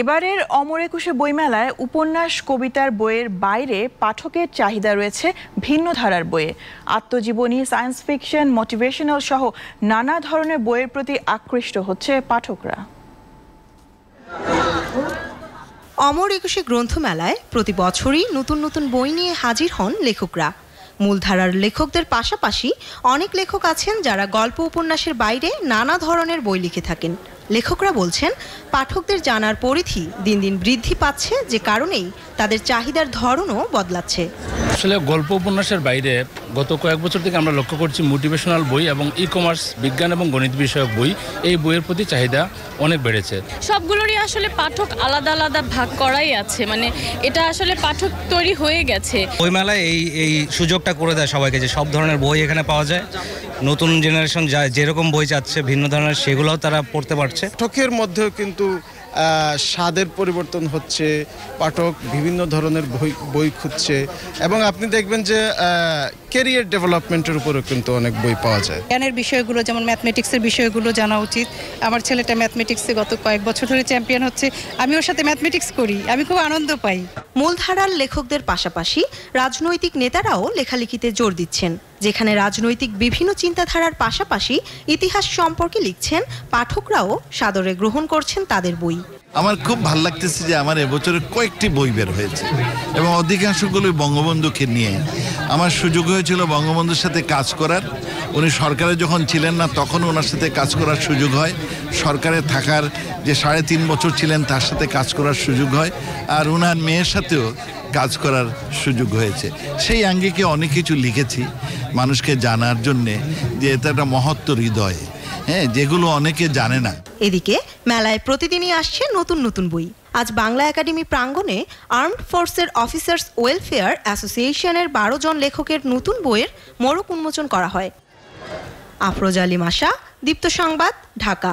এবারের অমর একুশে বইমেলায় উপন্যাস কবিতার বইয়ের বাইরে পাঠকের চাহিদা রয়েছে ভিন্ন ধারার বইয়ে আত্মজীবনী সায়েন্স ফিকশন মোটিভেশনাল সহ নানা ধরনের বইয়ের প্রতি আকৃষ্ট হচ্ছে পাঠকরা অমর একুশে গ্রন্থমেলায় প্রতি বছরই নতুন নতুন বই নিয়ে হাজির হন লেখকরা মূলধারার লেখকদের পাশাপাশি অনেক লেখক আছেন যারা গল্প উপন্যাসের বাইরে নানা ধরনের বই লিখে থাকেন লেখকরা বলছেন পাঠকদের জানার পরিধি দিন দিন বৃদ্ধি পাচ্ছে যে কারণেই তাদের চাহিদার ধরনও বদলাচ্ছে আসলে গল্প উপন্যাসের বাইরে গত কয়েক বছর থেকে আমরা লক্ষ্য করছি মোটিভেশনাল বই এবং ই কমার্স বিজ্ঞান এবং গণিত বিষয়ক বই এই বইয়ের প্রতি চাহিদা অনেক বেড়েছে সবগুলোরই আসলে পাঠক আলাদা আলাদা ভাগ করাই আছে মানে এটা আসলে পাঠক তৈরি হয়ে গেছে বইমেলায় এই এই সুযোগটা করে দেয় সবাইকে যে সব ধরনের বই এখানে পাওয়া যায় নতুন জেনারেশন যা যেরকম বই চাচ্ছে ভিন্ন ধরনের সেগুলোও তারা পড়তে পারছে পাঠকের মধ্যেও কিন্তু স্বাদের পরিবর্তন হচ্ছে পাঠক বিভিন্ন ধরনের বই বই খুঁজছে এবং আপনি দেখবেন যে কেরিয়ার ডেভেলপমেন্টের উপরেও কিন্তু অনেক বই পাওয়া যায় জ্ঞানের বিষয়গুলো যেমন ম্যাথমেটিক্সের বিষয়গুলো জানা উচিত আমার ছেলেটা ম্যাথমেটিক্সে গত কয়েক বছর ধরে চ্যাম্পিয়ন হচ্ছে আমি ওর সাথে ম্যাথমেটিক্স করি আমি খুব আনন্দ পাই মূলধারার লেখকদের পাশাপাশি রাজনৈতিক নেতারাও লেখালেখিতে জোর দিচ্ছেন যেখানে রাজনৈতিক বিভিন্ন চিন্তাধারার পাশাপাশি ইতিহাস সম্পর্কে লিখছেন পাঠকরাও সাদরে গ্রহণ করছেন তাদের বই আমার খুব ভাল লাগতেছে যে আমার এবছরে কয়েকটি বই বের হয়েছে এবং অধিকাংশগুলোই বঙ্গবন্ধুকে নিয়ে আমার সুযোগ হয়েছিল বঙ্গবন্ধুর সাথে কাজ করার উনি সরকারে যখন ছিলেন না তখন ওনার সাথে কাজ করার সুযোগ হয় সরকারে থাকার যে সাড়ে তিন বছর ছিলেন তার সাথে কাজ করার সুযোগ হয় আর ওনার মেয়ের সাথেও কাজ করার সুযোগ হয়েছে সেই আঙ্গিকে অনেক কিছু লিখেছি মানুষকে জানার জন্যে যে এটা একটা মহত্ব হৃদয় হ্যাঁ যেগুলো অনেকে জানে না এদিকে মেলায় প্রতিদিনই আসছে নতুন নতুন বই আজ বাংলা একাডেমি প্রাঙ্গণে আর্মড ফোর্সের অফিসার্স ওয়েলফেয়ার অ্যাসোসিয়েশনের বারো জন লেখকের নতুন বইয়ের মোড়ক উন্মোচন করা হয় আফরোজ আলী মাসা দীপ্ত সংবাদ ঢাকা